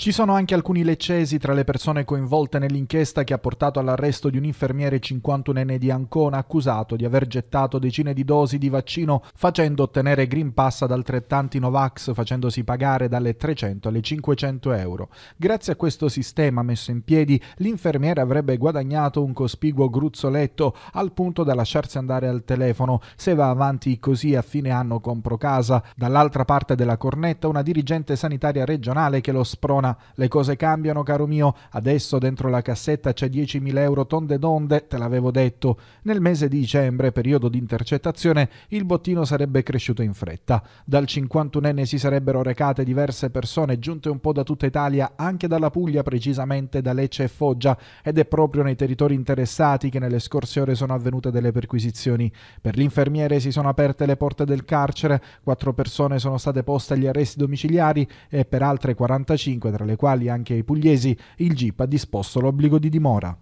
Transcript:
Ci sono anche alcuni leccesi tra le persone coinvolte nell'inchiesta che ha portato all'arresto di un infermiere 51enne di Ancona accusato di aver gettato decine di dosi di vaccino facendo ottenere Green Pass ad altrettanti Novax facendosi pagare dalle 300 alle 500 euro. Grazie a questo sistema messo in piedi l'infermiere avrebbe guadagnato un cospiguo gruzzoletto al punto da lasciarsi andare al telefono. Se va avanti così a fine anno compro casa. Dall'altra parte della cornetta una dirigente sanitaria regionale che lo sprona Corona. Le cose cambiano, caro mio. Adesso dentro la cassetta c'è 10.000 euro tonde donde, te l'avevo detto. Nel mese di dicembre, periodo di intercettazione, il bottino sarebbe cresciuto in fretta. Dal 51enne si sarebbero recate diverse persone giunte un po' da tutta Italia, anche dalla Puglia, precisamente da Lecce e Foggia, ed è proprio nei territori interessati che nelle scorse ore sono avvenute delle perquisizioni. Per l'infermiere si sono aperte le porte del carcere, quattro persone sono state poste agli arresti domiciliari e per altre 45, tra le quali anche ai pugliesi, il GIP ha disposto l'obbligo di dimora.